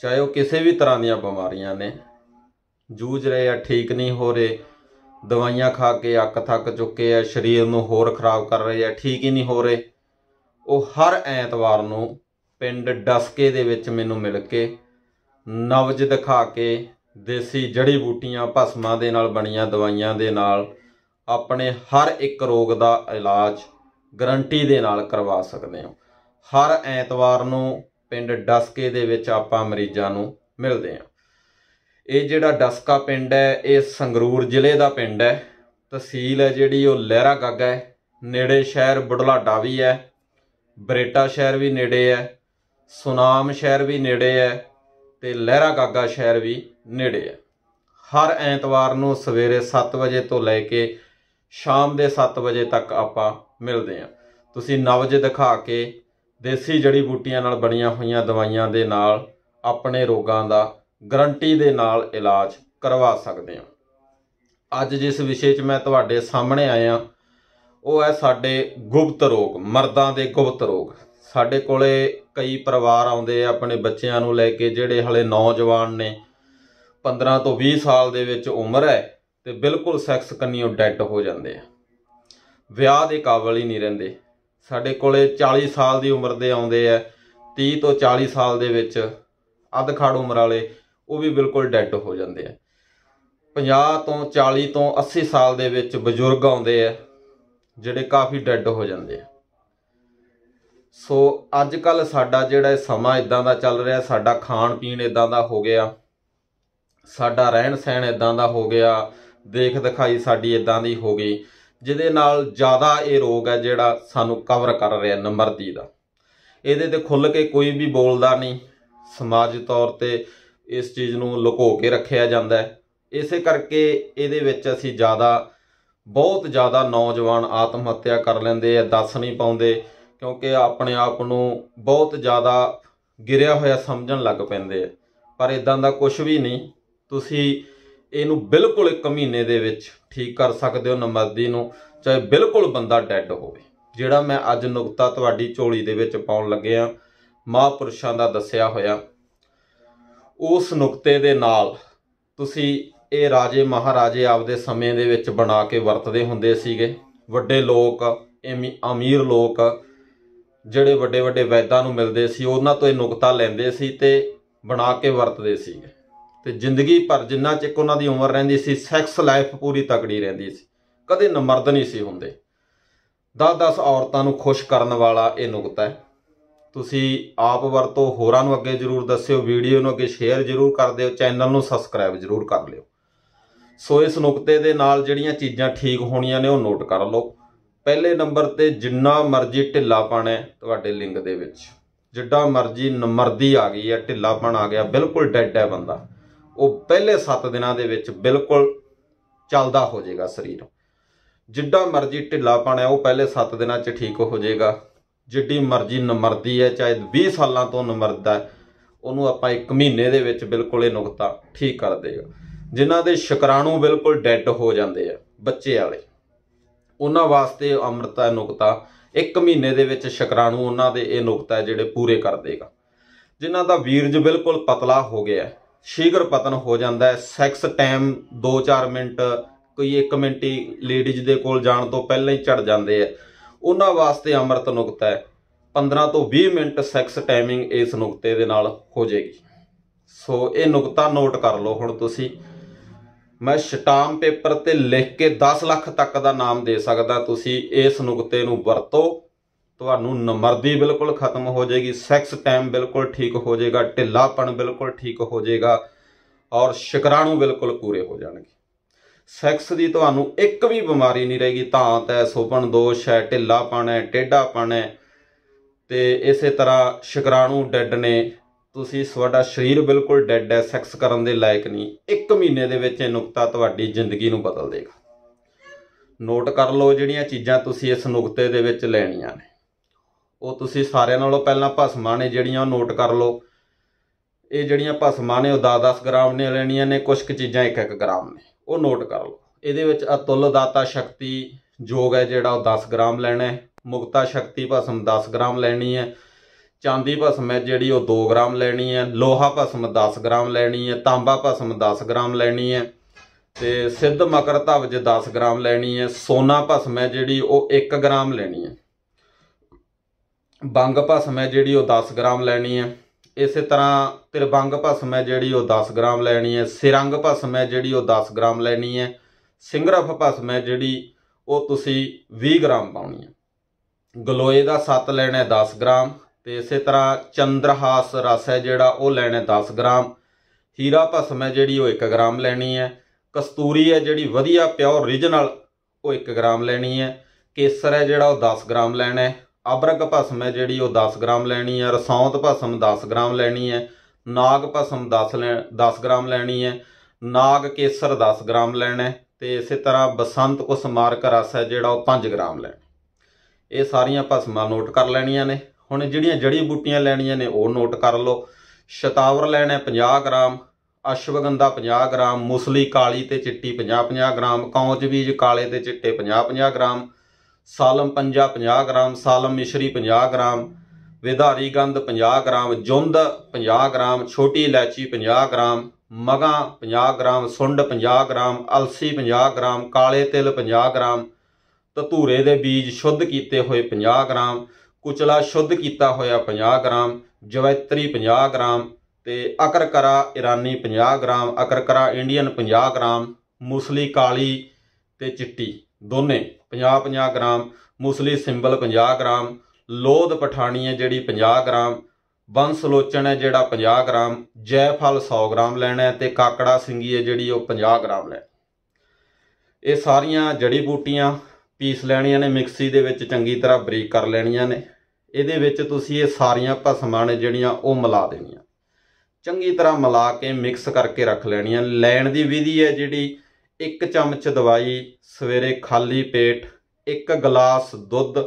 ਚਾਹੇ ਉਹ ਕਿਸੇ ਵੀ ਤਰ੍ਹਾਂ ਦੀਆਂ ਬਿਮਾਰੀਆਂ ਨੇ ਜੂਝ ਰਹੇ ਆ ਠੀਕ ਨਹੀਂ ਹੋ ਰਹੇ ਦਵਾਈਆਂ ਖਾ ਕੇ ਅੱਕ ਥੱਕ ਚੁੱਕੇ ਆ ਸਰੀਰ ਨੂੰ ਹੋਰ ਖਰਾਬ ਕਰ ਰਹੇ ਆ ਠੀਕ ਹੀ ਨਹੀਂ ਹੋ ਰਹੇ ਉਹ ਹਰ ਐਤਵਾਰ ਨੂੰ ਪਿੰਡ ਡਸਕੇ ਦੇ ਵਿੱਚ ਮੈਨੂੰ ਮਿਲ ਕੇ ਨਵਜ ਦਿਖਾ ਕੇ ਦੇਸੀ ਜੜੀ ਬੂਟੀਆਂ ਭਸਮਾਂ ਦੇ ਨਾਲ ਬਣੀਆਂ ਦਵਾਈਆਂ ਦੇ ਨਾਲ ਆਪਣੇ ਹਰ ਇੱਕ ਰੋਗ ਦਾ ਇਲਾਜ ਗਰੰਟੀ ਦੇ ਨਾਲ ਕਰਵਾ ਸਕਦੇ ਹੋ ਹਰ ਐਤਵਾਰ ਨੂੰ ਪਿੰਡ ਡਸਕੇ ਦੇ ਵਿੱਚ ਆਪਾਂ ਮਰੀਜ਼ਾਂ ਨੂੰ ਮਿਲਦੇ ਆ ਇਹ ਜਿਹੜਾ ਡਸਕਾ ਪਿੰਡ ਹੈ ਇਹ ਸੰਗਰੂਰ ਜ਼ਿਲ੍ਹੇ ਦਾ ਪਿੰਡ ਹੈ ਤਹਿਸੀਲ ਹੈ ਜਿਹੜੀ ਉਹ ਲਹਿਰਾ ਗਾਗਾ ਹੈ ਨੇੜੇ ਸ਼ਹਿਰ ਬੁਢਲਾਡਾ ਵੀ ਹੈ ਬਰੇਟਾ ਸ਼ਹਿਰ ਵੀ ਨੇੜੇ ਹੈ ਸੁਨਾਮ ਸ਼ਹਿਰ ਵੀ ਨੇੜੇ ਹੈ ਤੇ ਲਹਿਰਾ ਗਾਗਾ ਸ਼ਹਿਰ ਵੀ ਨੇੜੇ ਹੈ ਹਰ ਐਤਵਾਰ ਨੂੰ ਸਵੇਰੇ 7 ਵਜੇ ਤੋਂ ਲੈ ਕੇ ਸ਼ਾਮ ਦੇ 7 ਵਜੇ ਤੱਕ ਆਪਾਂ ਮਿਲਦੇ ਹਾਂ ਤੁਸੀਂ ਨਵਜ ਦਿਖਾ ਕੇ ਦੇਸੀ ਜੜੀ ਬੂਟੀਆਂ ਨਾਲ ਬਣੀਆਂ ਹੋਈਆਂ ਦਵਾਈਆਂ ਦੇ ਨਾਲ ਆਪਣੇ ਰੋਗਾਂ ਦਾ ਗਰੰਟੀ ਦੇ ਨਾਲ ਇਲਾਜ ਕਰਵਾ ਸਕਦੇ ਹਾਂ ਅੱਜ ਜਿਸ ਵਿਸ਼ੇ 'ਚ ਮੈਂ ਤੁਹਾਡੇ ਸਾਹਮਣੇ ਆਇਆ ਉਹ ਹੈ ਸਾਡੇ ਗੁਪਤ ਰੋਗ ਮਰਦਾਂ ਦੇ ਗੁਪਤ ਰੋਗ ਸਾਡੇ ਕੋਲੇ ਕਈ ਪਰਿਵਾਰ ਆਉਂਦੇ ਆ ਆਪਣੇ ਬੱਚਿਆਂ ਨੂੰ ਲੈ ਕੇ ਜਿਹੜੇ ਹਲੇ ਨੌਜਵਾਨ ਨੇ 15 ਤੋਂ 20 ਸਾਲ ਦੇ ਵਿੱਚ ਉਮਰ ਹੈ ਤੇ ਬਿਲਕੁਲ ਸੈਕਸ ਕੰਨੀਓ ਡੈੱਡ ਹੋ ਜਾਂਦੇ ਆ ਵਿਆਹ ਦੇ ਕਾਬਲ ਹੀ ਨਹੀਂ ਰਹਿੰਦੇ ਸਾਡੇ ਕੋਲੇ 40 ਸਾਲ ਦੀ ਉਮਰ ਦੇ ਆਉਂਦੇ ਆ 30 ਤੋਂ 40 ਸਾਲ ਦੇ ਵਿੱਚ ਅੱਧ ਖਾੜ ਉਮਰ ਵਾਲੇ ਉਹ ਵੀ ਬਿਲਕੁਲ ਡੈੱਡ ਹੋ ਜਾਂਦੇ ਆ 50 ਤੋਂ 40 ਤੋਂ 80 ਸਾਲ ਦੇ ਵਿੱਚ ਬਜ਼ੁਰਗ ਆਉਂਦੇ ਆ ਜਿਹੜੇ ਕਾਫੀ ਡੈੱਡ ਹੋ ਜਾਂਦੇ ਆ ਸੋ ਅੱਜ ਕੱਲ ਸਾਡਾ ਜਿਹੜਾ ਸਮਾਂ ਇਦਾਂ ਦਾ ਚੱਲ ਰਿਹਾ ਸਾਡਾ ਖਾਣ ਪੀਣ ਇਦਾਂ ਦਾ ਹੋ ਗਿਆ ਸਾਡਾ ਰਹਿਣ ਸਹਿਣ ਇਦਾਂ ਦਾ ਹੋ ਗਿਆ ਦੇਖ ਦਿਖਾਈ ਸਾਡੀ ਇਦਾਂ ਦੀ ਹੋ ਗਈ ਜਿਹਦੇ ਨਾਲ ਜ਼ਿਆਦਾ ਇਹ ਰੋਗ ਹੈ ਜਿਹੜਾ ਸਾਨੂੰ ਕਵਰ ਕਰ ਰਿਹਾ ਨਮਰਦੀ ਦਾ ਇਹਦੇ ਤੇ ਖੁੱਲ ਕੇ ਕੋਈ ਵੀ ਬੋਲਦਾ ਨਹੀਂ ਸਮਾਜ ਤੌਰ ਤੇ ਇਸ ਚੀਜ਼ ਨੂੰ ਲੁਕੋ ਕੇ ਰੱਖਿਆ ਜਾਂਦਾ ਹੈ ਇਸੇ ਕਰਕੇ ਇਹਦੇ ਵਿੱਚ ਅਸੀਂ ਜ਼ਿਆਦਾ ਬਹੁਤ ਜ਼ਿਆਦਾ ਨੌਜਵਾਨ ਆਤਮ ਹੱਤਿਆ ਕਰ ਲੈਂਦੇ ਆ ਦੱਸ ਨਹੀਂ ਪਾਉਂਦੇ ਕਿਉਂਕਿ ਆਪਣੇ ਆਪ ਨੂੰ ਬਹੁਤ ਜ਼ਿਆਦਾ ਗਿਰਿਆ ਹੋਇਆ ਸਮਝਣ ਲੱਗ ਪੈਂਦੇ ਆ ਪਰ ਇਦਾਂ ਦਾ ਕੁਝ ਵੀ ਨਹੀਂ ਤੁਸੀਂ ਇਹਨੂੰ ਬਿਲਕੁਲ ਇੱਕ ਮਹੀਨੇ ਦੇ ਵਿੱਚ ਠੀਕ ਕਰ ਸਕਦੇ ਹੋ ਨਮਰਦੀ ਨੂੰ ਚਾਹੇ ਬਿਲਕੁਲ ਬੰਦਾ ਡੈੱਡ ਹੋਵੇ ਜਿਹੜਾ ਮੈਂ ਅੱਜ ਨੁਕਤਾ ਤੁਹਾਡੀ ਝੋਲੀ ਦੇ ਵਿੱਚ ਪਾਉਣ ਲੱਗਿਆ ਮਹਾਪੁਰਸ਼ਾਂ ਦਾ ਦੱਸਿਆ ਹੋਇਆ ਉਸ ਨੁਕਤੇ ਦੇ ਨਾਲ ਤੁਸੀਂ ਇਹ ਰਾਜੇ ਮਹਾਰਾਜੇ ਆਪਦੇ ਸਮੇਂ ਦੇ ਵਿੱਚ ਬਣਾ ਕੇ ਵਰਤਦੇ ਹੁੰਦੇ ਸੀਗੇ ਵੱਡੇ ਲੋਕ ਅਮੀਰ ਲੋਕ ਜਿਹੜੇ ਵੱਡੇ ਵੱਡੇ ਵੈਦਾਂ ਨੂੰ ਮਿਲਦੇ ਸੀ ਉਹਨਾਂ ਤੋਂ ਇਹ ਨੁਕਤਾ ਲੈਂਦੇ ਸੀ ਤੇ ਬਣਾ ਕੇ ਵਰਤਦੇ ਸੀਗੇ ਤੇ ਜ਼ਿੰਦਗੀ ਭਰ ਜਿੰਨਾ ਚਿਕ ਉਹਨਾਂ ਦੀ ਉਮਰ ਰਹਿੰਦੀ ਸੀ ਸੈਕਸ ਲਾਈਫ ਪੂਰੀ ਤਕੜੀ ਰਹਿੰਦੀ ਸੀ ਕਦੇ ਨਮਰਦ ਨਹੀਂ ਸੀ ਹੁੰਦੇ 10-10 ਔਰਤਾਂ ਨੂੰ ਖੁਸ਼ ਕਰਨ ਵਾਲਾ ਇਹ ਨੁਕਤਾ ਹੈ ਤੁਸੀਂ ਆਪ ਵਰਤੋ ਹੋਰਾਂ ਨੂੰ ਅੱਗੇ ਜਰੂਰ ਦੱਸਿਓ ਵੀਡੀਓ ਨੂੰ ਅੱਗੇ ਸ਼ੇਅਰ ਜਰੂਰ ਕਰ ਦਿਓ ਚੈਨਲ ਨੂੰ ਸਬਸਕ੍ਰਾਈਬ ਜਰੂਰ ਕਰ ਲਿਓ ਸੋ ਇਸ ਨੁਕਤੇ ਦੇ ਨਾਲ ਜਿਹੜੀਆਂ ਚੀਜ਼ਾਂ ਠੀਕ ਹੋਣੀਆਂ ਨੇ ਉਹ ਨੋਟ ਕਰ ਲਓ ਪਹਿਲੇ ਨੰਬਰ ਤੇ ਜਿੰਨਾ ਮਰਜ਼ੀ ਢਿੱਲਾਪਣ ਹੈ ਤੁਹਾਡੇ ਲਿੰਗ ਦੇ ਵਿੱਚ ਜਿੱਡਾ ਮਰਜ਼ੀ ਨਮਰਦੀ ਆ ਗਈ ਹੈ ਢਿੱਲਾਪਣ ਆ ਗਿਆ ਬਿਲਕੁਲ ਡੈੱਡ ਹੈ ਬੰਦਾ ਉਹ ਪਹਿਲੇ 7 ਦਿਨਾਂ ਦੇ ਵਿੱਚ ਬਿਲਕੁਲ ਚੱਲਦਾ ਹੋ ਜਾਏਗਾ ਸਰੀਰ ਜਿੱਡਾ ਮਰਜ਼ੀ ਢਿੱਲਾਪਣ ਹੈ ਉਹ ਪਹਿਲੇ 7 ਦਿਨਾਂ 'ਚ ਠੀਕ ਹੋ ਜਾਏਗਾ ਜਿੱਡੀ ਮਰਜ਼ੀ ਨਮਰਦੀ ਹੈ ਚਾਹੇ 20 ਸਾਲਾਂ ਤੋਂ ਨਮਰਦਾ ਉਹਨੂੰ ਆਪਾਂ 1 ਮਹੀਨੇ ਦੇ ਵਿੱਚ ਬਿਲਕੁਲ ਇਹ ਨੁਕਤਾ ਠੀਕ ਕਰ ਦੇਗਾ ਜਿਨ੍ਹਾਂ ਦੇ ਸ਼ੁਕਰਾਣੂ ਬਿਲਕੁਲ ਡੈੱਡ ਹੋ ਜਾਂਦੇ ਆ ਬੱਚੇ ਵਾਲੇ ਉਹਨਾਂ ਵਾਸਤੇ ਅੰਮ੍ਰਿਤਾ ਨੁਕਤਾ 1 ਮਹੀਨੇ ਦੇ ਵਿੱਚ ਸ਼ੁਕਰਾਣੂ ਉਹਨਾਂ ਦੇ ਇਹ ਨੁਕਤਾ ਜਿਹੜੇ ਪੂਰੇ ਕਰ ਦੇਗਾ ਜਿਨ੍ਹਾਂ ਦਾ ਵੀਰਜ ਬਿਲਕੁਲ ਪਤਲਾ ਹੋ ਗਿਆ ਸ਼ੀਘਰ ਪਤਨ ਹੋ ਜਾਂਦਾ ਹੈ ਸੈਕਸ ਟਾਈਮ 2-4 ਮਿੰਟ ਕੋਈ 1 ਮਿੰਟ ਹੀ ਲੇਡੀਜ਼ ਦੇ ਕੋਲ ਜਾਣ ਤੋਂ ਪਹਿਲਾਂ ਹੀ ਛੱਡ ਜਾਂਦੇ ਆ ਉਹਨਾਂ ਵਾਸਤੇ ਅੰਮ੍ਰਿਤ ਨੁਕਤਾ ਹੈ 15 ਤੋਂ 20 ਮਿੰਟ ਸੈਕਸ ਟਾਈਮਿੰਗ ਇਸ ਨੁਕਤੇ ਦੇ ਨਾਲ ਹੋ ਜਾਏਗੀ ਸੋ ਇਹ ਨੁਕਤਾ ਨੋਟ ਕਰ ਲਓ ਹੁਣ ਤੁਸੀਂ ਮੈਂ ਸ਼ਟਾਮ ਪੇਪਰ ਤੇ ਲਿਖ ਕੇ 10 ਲੱਖ ਤੱਕ ਦਾ ਨਾਮ ਦੇ ਸਕਦਾ ਤੁਸੀਂ ਇਸ ਨੁਕਤੇ ਨੂੰ ਵਰਤੋ ਤੁਹਾਨੂੰ ਨਮਰਦੀ ਬਿਲਕੁਲ ਖਤਮ ਹੋ ਜਾਏਗੀ ਸੈਕਸ ਟਾਈਮ ਬਿਲਕੁਲ ਠੀਕ ਹੋ ਜਾਏਗਾ ਢਿੱਲਾਪਣ ਬਿਲਕੁਲ ਠੀਕ ਹੋ ਜਾਏਗਾ ਔਰ ਸ਼ਿਕਰਾਣੂ ਬਿਲਕੁਲ ਪੂਰੇ ਹੋ ਜਾਣਗੇ ਸੈਕਸ ਦੀ ਤੁਹਾਨੂੰ ਇੱਕ ਵੀ ਬਿਮਾਰੀ ਨਹੀਂ ਰਹੇਗੀ ਤਾਂ ਤੈ ਸੋਪਣ ਦੋਸ਼ ਹੈ ਢਿੱਲਾਪਣ ਹੈ ਟੇਢਾਪਣ ਹੈ ਤੇ ਇਸੇ ਤਰ੍ਹਾਂ ਸ਼ਿਕਰਾਣੂ ਡੈੱਡ ਨੇ ਤੁਸੀਂ ਤੁਹਾਡਾ ਸਰੀਰ ਬਿਲਕੁਲ ਡੈੱਡ ਹੈ ਸੈਕਸ ਕਰਨ ਦੇ ਲਾਇਕ ਨਹੀਂ ਇੱਕ ਮਹੀਨੇ ਦੇ ਵਿੱਚ ਇਹ ਨੁਕਤਾ ਤੁਹਾਡੀ ਜ਼ਿੰਦਗੀ ਨੂੰ ਬਦਲ ਦੇਗਾ ਨੋਟ ਕਰ ਲਓ ਜਿਹੜੀਆਂ ਚੀਜ਼ਾਂ ਤੁਸੀਂ ਇਸ ਨੁਕਤੇ ਦੇ ਵਿੱਚ ਲੈਣੀਆਂ ਨੇ ਉਹ ਤੁਸੀਂ ਸਾਰਿਆਂ ਨਾਲੋਂ ਪਹਿਲਾਂ ਭਸਮਾਂ ਨੇ ਜਿਹੜੀਆਂ ਉਹ ਨੋਟ ਕਰ ਲਓ ਇਹ ਜਿਹੜੀਆਂ ਭਸਮਾਂ ਨੇ ਉਹ 10-10 ਗ੍ਰਾਮ ਨੇ ਲੈਣੀਆਂ ਨੇ ਕੁਝ ਕੁ ਚੀਜ਼ਾਂ 1-1 ਗ੍ਰਾਮ ਨੇ ਉਹ ਨੋਟ ਕਰ ਲਓ ਇਹਦੇ ਵਿੱਚ ਅਤੁੱਲ ਦਾਤਾ ਸ਼ਕਤੀ ਜੋਗ ਹੈ ਜਿਹੜਾ ਉਹ 10 ਗ੍ਰਾਮ ਲੈਣਾ ਹੈ ਮੁਕਤਾ ਸ਼ਕਤੀ ਭਸਮ 10 ਗ੍ਰਾਮ ਲੈਣੀ ਹੈ ਚਾਂਦੀ ਭਸਮ ਹੈ ਜਿਹੜੀ ਉਹ 2 ਗ੍ਰਾਮ ਲੈਣੀ ਹੈ ਲੋਹਾ ਭਸਮ 10 ਗ੍ਰਾਮ ਲੈਣੀ ਹੈ ਤਾਂਬਾ ਭਸਮ 10 ਗ੍ਰਾਮ ਲੈਣੀ ਹੈ ਤੇ ਸਿੱਧ ਮਕਰ ਧਵਜ 10 ਗ੍ਰਾਮ ਲੈਣੀ ਹੈ ਸੋਨਾ ਭਸਮ ਹੈ ਜਿਹੜੀ ਉਹ 1 ਗ੍ਰਾਮ ਲੈਣੀ ਹੈ ਬੰਗ ਭਸਮ ਹੈ ਜਿਹੜੀ ਉਹ 10 ਗ੍ਰਾਮ ਲੈਣੀ ਹੈ ਇਸੇ ਤਰ੍ਹਾਂ ਤਿਰਬੰਗ ਭਸਮ ਹੈ ਜਿਹੜੀ ਉਹ 10 ਗ੍ਰਾਮ ਲੈਣੀ ਹੈ ਸਿਰੰਗ ਭਸਮ ਹੈ ਜਿਹੜੀ ਉਹ 10 ਗ੍ਰਾਮ ਲੈਣੀ ਹੈ ਸਿੰਗਰਫ ਭਸਮ ਹੈ ਜਿਹੜੀ ਉਹ ਤੁਸੀਂ 20 ਗ੍ਰਾਮ ਪਾਉਣੀ ਹੈ ਗਲੋਏ ਦਾ ਸੱਤ ਲੈਣਾ 10 ਗ੍ਰਾਮ ਤੇ ਇਸੇ ਤਰ੍ਹਾਂ ਚੰਦਰਹਾਸ ਰਸ ਹੈ ਜਿਹੜਾ ਉਹ ਲੈਣਾ 10 ਗ੍ਰਾਮ ਹੀਰਾ ਭਸਮ ਹੈ ਜਿਹੜੀ ਉਹ 1 ਗ੍ਰਾਮ ਲੈਣੀ ਹੈ ਕਸਤੂਰੀ ਹੈ ਜਿਹੜੀ ਵਧੀਆ ਪਿਓਰ ਰੀਜਨਲ ਉਹ 1 ਗ੍ਰਾਮ ਲੈਣੀ ਹੈ ਕੇਸਰ ਹੈ ਜਿਹੜਾ ਉਹ 10 ਗ੍ਰਾਮ ਲੈਣਾ ਹੈ ਅਬਰਗ ਭਸਮ ਹੈ ਜਿਹੜੀ ਉਹ 10 ਗ੍ਰਾਮ ਲੈਣੀ ਹੈ ਰਸੌਂਤ ਭਸਮ 10 ਗ੍ਰਾਮ ਲੈਣੀ ਹੈ ਨਾਗ ਭਸਮ 10 10 ਗ੍ਰਾਮ ਲੈਣੀ ਹੈ ਨਾਗ ਕੇਸਰ 10 ਗ੍ਰਾਮ ਲੈਣਾ ਤੇ ਇਸੇ ਤਰ੍ਹਾਂ ਬਸੰਤ ਕੁਸ ਰਸ ਹੈ ਜਿਹੜਾ ਉਹ 5 ਗ੍ਰਾਮ ਲੈਣਾ ਇਹ ਸਾਰੀਆਂ ਭਸਮਾਂ ਨੋਟ ਕਰ ਲੈਣੀਆਂ ਨੇ ਹੁਣ ਜਿਹੜੀਆਂ ਜੜੀ ਬੂਟੀਆਂ ਲੈਣੀਆਂ ਨੇ ਉਹ ਨੋਟ ਕਰ ਲਓ ਸ਼ਤਾਵਰ ਲੈਣਾ 50 ਗ੍ਰਾਮ ਅਸ਼ਵਗੰਧਾ 50 ਗ੍ਰਾਮ ਮੁਸਲੀ ਕਾਲੀ ਤੇ ਚਿੱਟੀ 50 50 ਗ੍ਰਾਮ ਕੌਂਚ ਬੀਜ ਕਾਲੇ ਤੇ ਚਿੱਟੇ 50 50 ਗ੍ਰਾਮ ਸਾਲਮ ਪੰਜਾ 50 ਗ੍ਰਾਮ ਸਾਲਮ ਮਿਸ਼ਰੀ 50 ਗ੍ਰਾਮ ਵਿਧਾਰੀ ਗੰਧ 50 ਗ੍ਰਾਮ ਜੁੰਦ 50 ਗ੍ਰਾਮ ਛੋਟੀ ਇਲਾਇਚੀ 50 ਗ੍ਰਾਮ ਮਗਾ 50 ਗ੍ਰਾਮ ਸੁੰਡ 50 ਗ੍ਰਾਮ ਅਲਸੀ 50 ਗ੍ਰਾਮ ਕਾਲੇ ਤਿਲ 50 ਗ੍ਰਾਮ ਧਤੂਰੇ ਦੇ ਬੀਜ ਸ਼ੁੱਧ ਕੀਤੇ ਹੋਏ 50 ਗ੍ਰਾਮ ਕੁਚਲਾ ਸ਼ੁੱਧ ਕੀਤਾ ਹੋਇਆ 50 ਗ੍ਰਾਮ ਜਵੈਤਰੀ 50 ਗ੍ਰਾਮ ਤੇ ਅਕਰਕਰਾ ਇਰਾਨੀ 50 ਗ੍ਰਾਮ ਅਕਰਕਰਾ ਇੰਡੀਅਨ 50 ਗ੍ਰਾਮ ਮੁਸਲੀ ਕਾਲੀ ਤੇ ਚਿੱਟੀ ਦੋਨੇ 50-50 ਗ੍ਰਾਮ ਮੁਸਲੀ ਸਿੰਬਲ 50 ਗ੍ਰਾਮ ਲੋਧ ਪਠਾਣੀ ਹੈ ਜਿਹੜੀ 50 ਗ੍ਰਾਮ ਬੰਸ ਲੋਚਣ ਹੈ ਜਿਹੜਾ 50 ਗ੍ਰਾਮ ਜੈਫਲ 100 ਗ੍ਰਾਮ ਲੈਣਾ ਹੈ ਤੇ ਕਾਕੜਾ ਸਿੰਗੀ ਹੈ ਜਿਹੜੀ ਉਹ 50 ਗ੍ਰਾਮ ਲੈ ਇਹ ਸਾਰੀਆਂ ਜੜੀ ਬੂਟੀਆਂ ਪੀਸ ਲੈਣੀਆਂ ਨੇ ਮਿਕਸੀ ਦੇ ਵਿੱਚ ਚੰਗੀ ਤਰ੍ਹਾਂ ਬਰੀਕ ਕਰ ਲੈਣੀਆਂ ਨੇ ਇਹਦੇ ਵਿੱਚ ਤੁਸੀਂ ਇਹ ਸਾਰੀਆਂ ਭਸਮਾਂ ਨੇ ਜਿਹੜੀਆਂ ਉਹ ਮਿਲਾ ਦੇਣੀਆਂ ਚੰਗੀ ਤਰ੍ਹਾਂ ਮਿਲਾ ਕੇ ਮਿਕਸ ਕਰਕੇ ਰੱਖ ਲੈਣੀਆਂ ਲੈਣ ਦੀ ਵਿਧੀ ਹੈ ਜਿਹੜੀ ਇੱਕ ਚਮਚ ਦਵਾਈ ਸਵੇਰੇ ਖਾਲੀ ਪੇਟ ਇੱਕ ਗਲਾਸ ਦੁੱਧ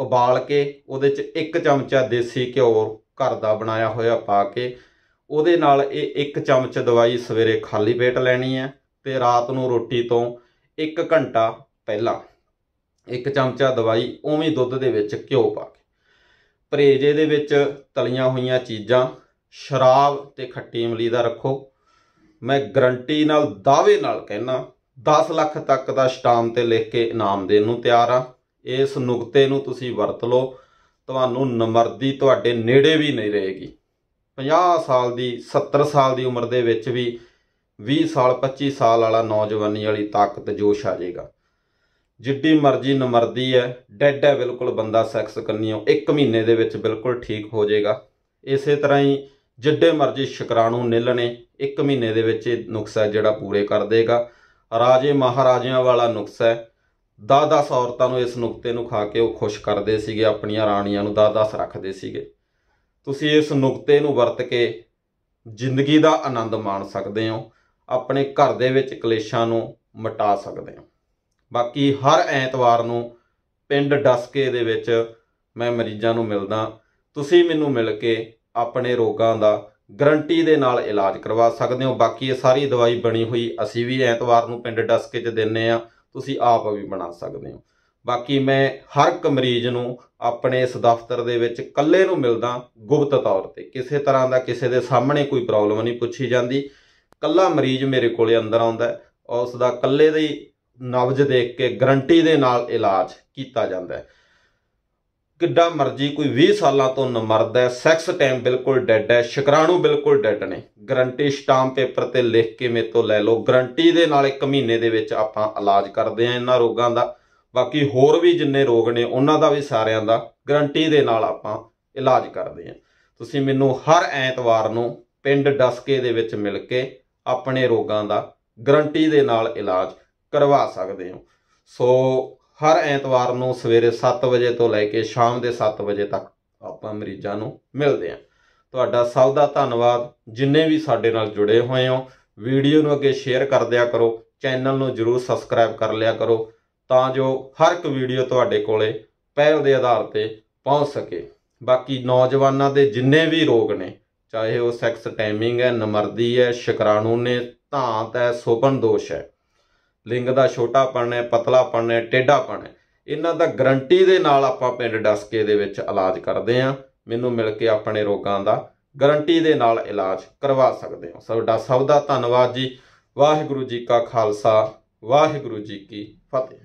ਉਬਾਲ ਕੇ ਉਹਦੇ 'ਚ ਇੱਕ ਚਮਚਾ ਦੇਸੀ ਘਿਓ ਘਰ ਦਾ ਬਣਾਇਆ ਹੋਇਆ ਪਾ ਕੇ ਉਹਦੇ ਨਾਲ ਇਹ ਇੱਕ ਚਮਚ ਦਵਾਈ ਸਵੇਰੇ ਖਾਲੀ ਪੇਟ ਲੈਣੀ ਹੈ ਤੇ ਰਾਤ ਨੂੰ ਰੋਟੀ ਤੋਂ ਇੱਕ ਘੰਟਾ ਪਹਿਲਾਂ ਇੱਕ ਚਮਚਾ ਦਵਾਈ ਉਵੇਂ ਦੁੱਧ ਦੇ ਵਿੱਚ ਘਿਓ ਪਾ ਕੇ ਪਰੇਜੇ ਦੇ ਵਿੱਚ ਤਲੀਆਂ ਹੋਈਆਂ ਚੀਜ਼ਾਂ ਸ਼ਰਾਬ ਤੇ ਖੱਟੀ ਇਮਲੀ ਦਾ ਰੱਖੋ ਮੈਂ ਗਰੰਟੀ ਨਾਲ ਦਾਅਵੇ ਨਾਲ ਕਹਿਣਾ 10 ਲੱਖ ਤੱਕ ਦਾ ਸਟਾਮ ਤੇ ਲਿਖ ਕੇ ਇਨਾਮ ਦੇਣ ਨੂੰ ਤਿਆਰ ਆ ਇਸ ਨੁਕਤੇ ਨੂੰ ਤੁਸੀਂ ਵਰਤ ਲਓ ਤੁਹਾਨੂੰ ਨਮਰਦੀ ਤੁਹਾਡੇ ਨੇੜੇ ਵੀ ਨਹੀਂ ਰਹੇਗੀ 50 ਸਾਲ ਦੀ 70 ਸਾਲ ਦੀ ਉਮਰ ਦੇ ਵਿੱਚ ਵੀ 20 ਸਾਲ 25 ਸਾਲ ਵਾਲਾ ਨੌਜਵਾਨੀ ਵਾਲੀ ਤਾਕਤ ਜੋਸ਼ ਆ ਜਾਏਗਾ ਜਿੱਡੀ ਮਰਜ਼ੀ ਨਮਰਦੀ ਹੈ ਡੈਡ ਹੈ ਬਿਲਕੁਲ ਬੰਦਾ ਸੈਕਸ ਕੰਨੀਓ 1 ਮਹੀਨੇ ਦੇ ਵਿੱਚ ਬਿਲਕੁਲ ਠੀਕ ਹੋ ਜਾਏਗਾ ਇਸੇ ਤਰ੍ਹਾਂ ਹੀ ਜਿੱਡੇ ਮਰਜ਼ੀ ਸ਼ੁਕਰਾਣੂ ਨਿਲਣੇ ਨੇ 1 ਮਹੀਨੇ ਦੇ ਵਿੱਚ ਇਹ ਨੁਕਸਾ ਜਿਹੜਾ ਪੂਰੇ ਕਰ ਦੇਗਾ ਰਾਜੇ ਮਹਾਰਾਜਿਆਂ ਵਾਲਾ ਨੁਕਸਾ ਹੈ 10-10 ਔਰਤਾਂ ਨੂੰ ਇਸ ਨੁਕਤੇ ਨੂੰ ਖਾ ਕੇ ਉਹ ਖੁਸ਼ ਕਰਦੇ ਸੀਗੇ ਆਪਣੀਆਂ ਰਾਣੀਆਂ ਨੂੰ 10-10 ਰੱਖਦੇ ਸੀਗੇ ਤੁਸੀਂ ਇਸ ਨੁਕਤੇ ਨੂੰ ਵਰਤ ਕੇ ਜ਼ਿੰਦਗੀ ਦਾ ਆਨੰਦ ਮਾਣ ਸਕਦੇ ਹੋ ਆਪਣੇ ਘਰ ਦੇ ਵਿੱਚ ਕਲੇਸ਼ਾਂ ਨੂੰ ਮਿਟਾ ਸਕਦੇ ਹੋ ਬਾਕੀ ਹਰ ਐਤਵਾਰ ਨੂੰ ਪਿੰਡ ਡਸਕੇ ਦੇ ਵਿੱਚ ਮੈਂ ਮਰੀਜ਼ਾਂ ਨੂੰ ਮਿਲਦਾ ਤੁਸੀਂ ਮੈਨੂੰ ਮਿਲ ਕੇ ਆਪਣੇ ਰੋਗਾਂ ਦਾ ਗਰੰਟੀ ਦੇ ਨਾਲ ਇਲਾਜ ਕਰਵਾ ਸਕਦੇ ਹੋ ਬਾਕੀ ਇਹ ਸਾਰੀ ਦਵਾਈ ਬਣੀ ਹੋਈ ਅਸੀਂ ਵੀ ਐਤਵਾਰ ਨੂੰ ਪਿੰਡ ਡਸਕੇ 'ਚ ਦਿੰਨੇ ਆ ਤੁਸੀਂ ਆਪ ਵੀ ਬਣਾ ਸਕਦੇ ਹੋ ਬਾਕੀ ਮੈਂ ਹਰ ਇੱਕ ਮਰੀਜ਼ ਨੂੰ ਆਪਣੇ ਇਸ ਦਫ਼ਤਰ ਦੇ ਵਿੱਚ ਇਕੱਲੇ ਨੂੰ ਮਿਲਦਾ ਗੁਪਤ ਤੌਰ ਤੇ ਕਿਸੇ ਤਰ੍ਹਾਂ ਦਾ ਕਿਸੇ ਦੇ ਸਾਹਮਣੇ ਕੋਈ ਪ੍ਰੋਬਲਮ ਨਹੀਂ ਪੁੱਛੀ ਜਾਂਦੀ ਇਕੱਲਾ ਮਰੀਜ਼ ਮੇਰੇ ਕੋਲੇ ਅੰਦਰ ਆਉਂਦਾ ਉਸ ਦਾ ਇਕੱਲੇ ਦੀ ਨਬਜ ਦੇਖ ਕੇ ਗਰੰਟੀ ਦੇ ਨਾਲ ਇਲਾਜ ਕੀਤਾ ਜਾਂਦਾ ਹੈ ਕਿੱਡਾ ਮਰਜੀ ਕੋਈ 20 ਸਾਲਾਂ ਤੋਂ ਨਮਰਦ ਹੈ ਸੈਕਸ ਟਾਈਮ ਬਿਲਕੁਲ ਡੈਡ ਹੈ ਸ਼ੁਕਰਾਣੂ ਬਿਲਕੁਲ ਡੈਡ ਨੇ ਗਰੰਟੀ ਸਟਾਮ ਪੇਪਰ ਤੇ ਲਿਖ ਕੇ ਮੇਰੇ ਤੋਂ ਲੈ ਲਓ ਗਰੰਟੀ ਦੇ ਨਾਲ ਇੱਕ ਮਹੀਨੇ ਦੇ ਵਿੱਚ ਆਪਾਂ ਇਲਾਜ ਕਰਦੇ ਆ ਇਹਨਾਂ ਰੋਗਾਂ ਦਾ ਬਾਕੀ ਹੋਰ ਵੀ ਜਿੰਨੇ ਰੋਗ ਨੇ ਉਹਨਾਂ ਦਾ ਵੀ ਸਾਰਿਆਂ ਦਾ ਗਰੰਟੀ ਦੇ ਨਾਲ ਆਪਾਂ ਇਲਾਜ ਕਰਦੇ ਆ ਤੁਸੀਂ ਮੈਨੂੰ ਹਰ ਐਤਵਾਰ ਨੂੰ ਪਿੰਡ ਡਸਕੇ ਦੇ ਵਿੱਚ ਮਿਲ ਕੇ ਆਪਣੇ ਰੋਗਾਂ ਦਾ ਗਰੰਟੀ ਦੇ ਨਾਲ ਇਲਾਜ ਕਰਵਾ ਸਕਦੇ ਹੋ ਸੋ ਹਰ ਐਤਵਾਰ ਨੂੰ ਸਵੇਰੇ 7 ਵਜੇ ਤੋਂ ਲੈ ਕੇ ਸ਼ਾਮ ਦੇ 7 ਵਜੇ ਤੱਕ ਆਪਾਂ ਮਰੀਜ਼ਾਂ ਨੂੰ ਮਿਲਦੇ ਹਾਂ ਤੁਹਾਡਾ ਸਭ ਦਾ ਧੰਨਵਾਦ ਜਿੰਨੇ ਵੀ ਸਾਡੇ ਨਾਲ ਜੁੜੇ ਹੋਏ ਹੋ ਵੀਡੀਓ ਨੂੰ ਅੱਗੇ ਸ਼ੇਅਰ ਕਰ ਦਿਆ ਕਰੋ ਚੈਨਲ ਨੂੰ ਜਰੂਰ ਸਬਸਕ੍ਰਾਈਬ ਕਰ ਲਿਆ ਕਰੋ ਤਾਂ ਜੋ ਹਰ ਇੱਕ ਵੀਡੀਓ ਤੁਹਾਡੇ ਕੋਲੇ ਪਹਿਲ ਦੇ ਆਧਾਰ ਤੇ ਪਹੁੰਚ ਸਕੇ ਬਾਕੀ ਨੌਜਵਾਨਾਂ ਦੇ ਜਿੰਨੇ ਵੀ ਰੋਗ ਨੇ ਚਾਹੇ ਉਹ ਸੈਕਸ ਟਾਈਮਿੰਗ ਹੈ ਨਮਰਦੀ ਹੈ ਸ਼ੁਕਰਾਣੂ ਨੇ ਧਾਂਤ ਹੈ ਸੋਭਨ ਦੋਸ਼ ਹੈ ਲਿੰਗ ਦਾ ਛੋਟਾਪਣ ਹੈ ਪਤਲਾਪਣ ਹੈ ਟੇਢਾਪਣ ਹੈ ਇਹਨਾਂ ਦਾ ਗਰੰਟੀ ਦੇ ਨਾਲ ਆਪਾਂ ਪਿੰਡ ਡਸਕੇ ਦੇ ਵਿੱਚ ਇਲਾਜ ਕਰਦੇ ਆ ਮੈਨੂੰ ਮਿਲ ਕੇ ਆਪਣੇ ਰੋਗਾਂ ਦਾ ਗਰੰਟੀ ਦੇ ਨਾਲ ਇਲਾਜ ਕਰਵਾ ਸਕਦੇ ਹੋ ਦਾ ਸਭ ਦਾ ਧੰਨਵਾਦ ਜੀ ਵਾਹਿਗੁਰੂ ਜੀ ਕਾ ਖਾਲਸਾ ਵਾਹਿਗੁਰੂ ਜੀ ਕੀ ਫਤਿਹ